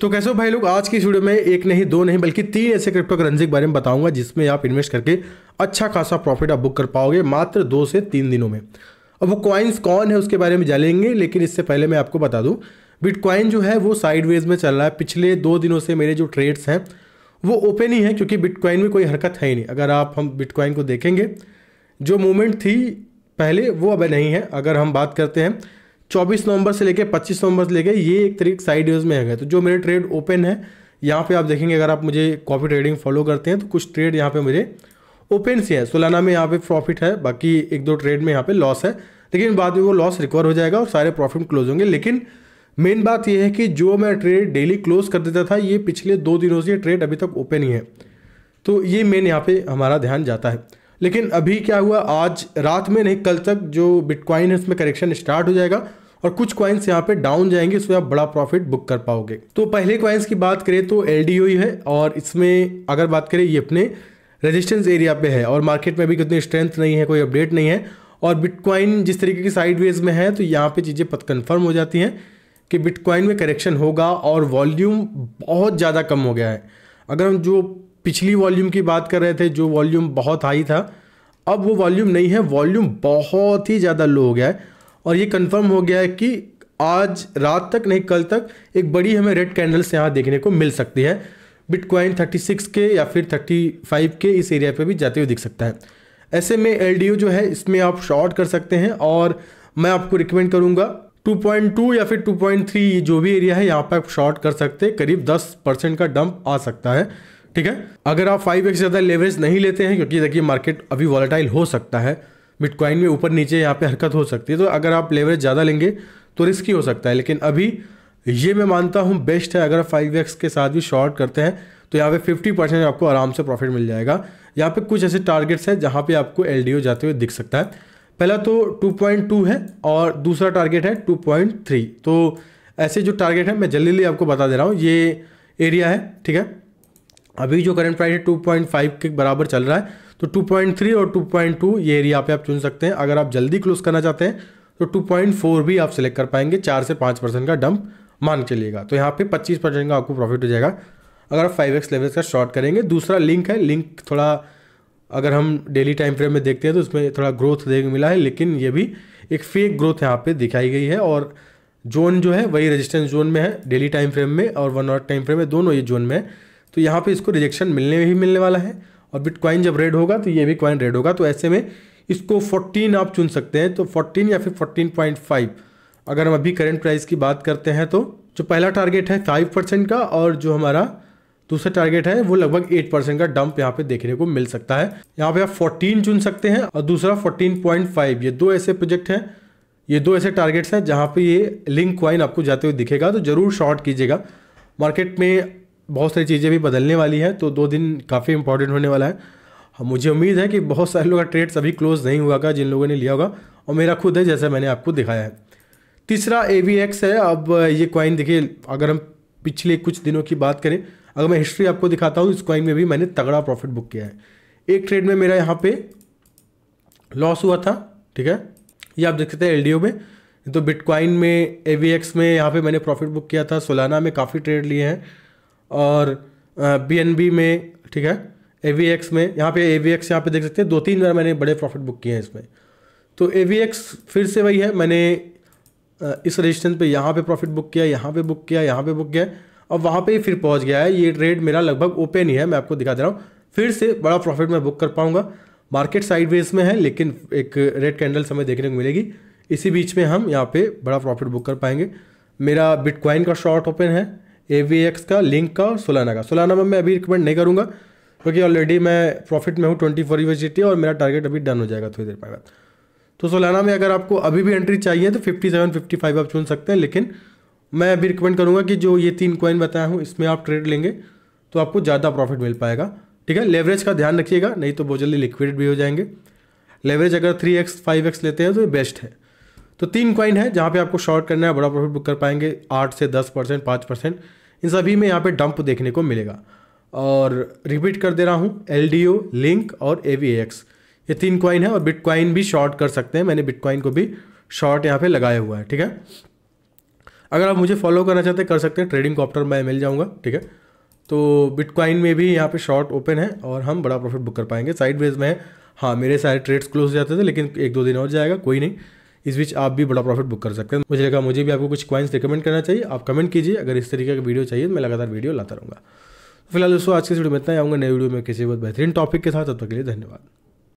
तो कैसे हो भाई लोग आज की वीडियो में एक नहीं दो नहीं बल्कि तीन ऐसे क्रिप्टो करेंसी के बारे में बताऊंगा जिसमें आप इन्वेस्ट करके अच्छा खासा प्रॉफिट आप बुक कर पाओगे मात्र दो से तीन दिनों में अब वो क्वाइंस कौन है उसके बारे में जानेंगे लेकिन इससे पहले मैं आपको बता दूँ बिटकॉइन जो है वो साइडवेज में चल रहा है पिछले दो दिनों से मेरे जो ट्रेड्स हैं वो ओपन ही है क्योंकि बिटकॉइन में कोई हरकत है ही नहीं अगर आप हम बिटकॉइन को देखेंगे जो मूवमेंट थी पहले वो अब नहीं है अगर हम बात करते हैं चौबीस नवंबर से लेके पच्चीस नवंबर से लेके ये एक तरीके साइड वेज में है तो जो मेरे ट्रेड ओपन है यहाँ पे आप देखेंगे अगर आप मुझे कॉफी ट्रेडिंग फॉलो करते हैं तो कुछ ट्रेड यहाँ पे मुझे ओपन से है सोलाना में यहाँ पे प्रॉफिट है बाकी एक दो ट्रेड में यहाँ पे लॉस है लेकिन बाद में वो लॉस रिकवर हो जाएगा और सारे प्रॉफिट क्लोज होंगे लेकिन मेन बात यह है कि जो मैं ट्रेड डेली क्लोज कर देता था ये पिछले दो दिनों से ट्रेड अभी तक ओपन ही है तो ये मेन यहाँ पे हमारा ध्यान जाता है लेकिन अभी क्या हुआ आज रात में नहीं कल तक जो बिटकॉइन है उसमें करेक्शन स्टार्ट हो जाएगा और कुछ क्वाइंस यहाँ पे डाउन जाएंगे सो आप बड़ा प्रॉफिट बुक कर पाओगे तो पहले क्वाइंस की बात करें तो एल है और इसमें अगर बात करें ये अपने रेजिस्टेंस एरिया पे है और मार्केट में भी कितनी स्ट्रेंथ नहीं है कोई अपडेट नहीं है और बिटकॉइन जिस तरीके की साइडवेज में है तो यहाँ पे चीज़ें कन्फर्म हो जाती हैं कि बिटकॉइन में करेक्शन होगा और वॉल्यूम बहुत ज़्यादा कम हो गया है अगर हम जो पिछली वॉल्यूम की बात कर रहे थे जो वॉल्यूम बहुत हाई था अब वो वॉल्यूम नहीं है वॉल्यूम बहुत ही ज़्यादा लो हो गया है और ये कंफर्म हो गया है कि आज रात तक नहीं कल तक एक बड़ी हमें रेड कैंडल्स यहाँ देखने को मिल सकती है बिटकॉइन 36 के या फिर 35 के इस एरिया पे भी जाते हुए दिख सकता है ऐसे में एल जो है इसमें आप शॉर्ट कर सकते हैं और मैं आपको रिकमेंड करूँगा 2.2 या फिर 2.3 जो भी एरिया है यहाँ पर आप शॉर्ट कर सकते हैं करीब 10 परसेंट का डंप आ सकता है ठीक है अगर आप 5x ज़्यादा लेवरेज नहीं लेते हैं क्योंकि देखिए मार्केट अभी वॉलेटाइल हो सकता है बिटकॉइन में ऊपर नीचे यहाँ पे हरकत हो सकती है तो अगर आप लेवरेज ज़्यादा लेंगे तो रिस्की हो सकता है लेकिन अभी ये मैं मानता हूँ बेस्ट है अगर आप फाइव एक्स के साथ भी शॉर्ट करते हैं तो यहाँ पे फिफ्टी परसेंट आपको आराम से प्रॉफिट मिल जाएगा यहाँ पे कुछ ऐसे टारगेट्स हैं जहाँ पे आपको एल जाते हुए दिख सकता है पहला तो 2.2 है और दूसरा टारगेट है 2.3 तो ऐसे जो टारगेट है मैं जल्दी जल्दी आपको बता दे रहा हूँ ये एरिया है ठीक है अभी जो करंट प्राइस है टू के बराबर चल रहा है तो 2.3 और 2.2 ये एरिया पे आप चुन सकते हैं अगर आप जल्दी क्लोज करना चाहते हैं तो 2.4 भी आप सिलेक्ट कर पाएंगे चार से पाँच परसेंट का डंप मान चलिएगा तो यहाँ पे 25 परसेंट का आपको प्रॉफिट हो जाएगा अगर आप फाइव एक्स का शॉर्ट करेंगे दूसरा लिंक है लिंक थोड़ा अगर हम डेली टाइम फ्रेम में देखते हैं तो उसमें थोड़ा ग्रोथ देख मिला है लेकिन ये भी एक फेक ग्रोथ यहाँ पर दिखाई गई है और जोन जो है वही रेजिस्टेंस जोन में है डेली टाइम फ्रेम में और वन आवर टाइम फ्रेम में दोनों ये जोन में है तो यहाँ पे इसको रिजेक्शन मिलने ही मिलने वाला है और बिटकॉइन जब रेड होगा तो ये भी कॉइन रेड होगा तो ऐसे में इसको 14 आप चुन सकते हैं तो 14 या फिर 14.5 अगर हम अभी करेंट प्राइस की बात करते हैं तो जो पहला टारगेट है फाइव परसेंट का और जो हमारा दूसरा टारगेट है वो लगभग एट परसेंट का डंप यहाँ पे देखने को मिल सकता है यहाँ पे आप 14 चुन सकते हैं और दूसरा 14.5 ये दो ऐसे प्रोजेक्ट हैं ये दो ऐसे टारगेट्स हैं जहाँ पर ये लिंक क्वाइन आपको जाते हुए दिखेगा तो ज़रूर शॉर्ट कीजिएगा मार्केट में बहुत सारी चीज़ें भी बदलने वाली हैं तो दो दिन काफ़ी इंपॉर्टेंट होने वाला है हाँ, मुझे उम्मीद है कि बहुत सारे लोगों का ट्रेड्स अभी क्लोज नहीं हुआ का जिन लोगों ने लिया होगा और मेरा खुद है जैसा मैंने आपको दिखाया है तीसरा ए है अब ये कॉइन देखिए अगर हम पिछले कुछ दिनों की बात करें अगर मैं हिस्ट्री आपको दिखाता हूँ इस कॉइन में भी मैंने तगड़ा प्रॉफिट बुक किया है एक ट्रेड में मेरा यहाँ पे लॉस हुआ था ठीक है ये आप देख सकते हैं एल में तो बिटकॉइन में ए में यहाँ पर मैंने प्रॉफिट बुक किया था सोलाना में काफ़ी ट्रेड लिए हैं और बी में ठीक है ए वी एक्स में यहाँ पे ए वी एक्स यहाँ पर देख सकते हैं दो तीन बार मैंने बड़े प्रॉफिट बुक किए हैं इसमें तो ए वी एक्स फिर से वही है मैंने इस रजिस्टेंस पे यहाँ पे प्रॉफिट बुक किया यहाँ पे बुक किया यहाँ पे बुक किया और वहाँ पे ही फिर पहुँच गया है ये ट्रेड मेरा लगभग ओपन ही है मैं आपको दिखा दे रहा हूँ फिर से बड़ा प्रॉफिट मैं बुक कर पाऊँगा मार्केट साइडवेज में है लेकिन एक रेड कैंडल समय देखने को मिलेगी इसी बीच में हम यहाँ पे बड़ा प्रॉफिट बुक कर पाएंगे मेरा बिटकॉइन का शॉर्ट ओपन है ए वी एक्स का लिंक का सोलाना का सोलाना में मैं अभी रिकमेंड नहीं करूँगा क्योंकि ऑलरेडी मैं प्रॉफिट में हूँ ट्वेंटी फोर यूनिवर्सिटी और मेरा टारगेट अभी डन हो जाएगा थोड़ी देर बाद तो सोलाना में अगर आपको अभी भी एंट्री चाहिए तो फिफ्टी सेवन फिफ्टी फाइव आप चुन सकते हैं लेकिन मैं अभी रिकमेंड करूँगा कि जो ये तीन कॉइन बताया हूँ इसमें आप ट्रेड लेंगे तो आपको ज़्यादा प्रॉफिट मिल पाएगा ठीक है लेवरेज का ध्यान रखिएगा नहीं तो बहुत जल्दी लिक्विड भी हो जाएंगे लेवरेज अगर थ्री एक्स फाइव एक्स लेते हैं तो ये बेस्ट है तो तीन कॉइन है जहाँ पे आपको शॉर्ट करना है बड़ा प्रॉफिट बुक कर पाएंगे आठ से दस परसेंट पाँच परसेंट इन सभी में यहाँ पे डंप देखने को मिलेगा और रिपीट कर दे रहा हूँ एल लिंक और ए ये तीन क्वाइन है और बिटकॉइन भी शॉर्ट कर सकते हैं मैंने बिटकॉइन को भी शॉर्ट यहाँ पे लगाया हुआ है ठीक है अगर आप मुझे फॉलो करना चाहते हैं कर सकते हैं ट्रेडिंग कॉप्टर मैं मिल जाऊँगा ठीक है तो बिटकॉइन में भी यहाँ पे शॉर्ट ओपन है और हम बड़ा प्रॉफिट बुक कर पाएंगे साइड वेज में हाँ मेरे सारे ट्रेड्स क्लोज हो जाते थे लेकिन एक दो दिन और जाएगा कोई नहीं इस बीच आप भी बड़ा प्रॉफिट बुक कर सकते हैं मुझे लगा मुझे भी आपको कुछ क्वाइंस रिकमेंड करना चाहिए आप कमेंट कीजिए अगर इस तरीके का वीडियो चाहिए तो मैं लगातार वीडियो लाता रहूँगा फिलहाल दोस्तों आज के वीडियो में इतना आऊँगा नए वीडियो में किसी बहुत बेहतरीन टॉपिक के साथ तब तक के लिए धन्यवाद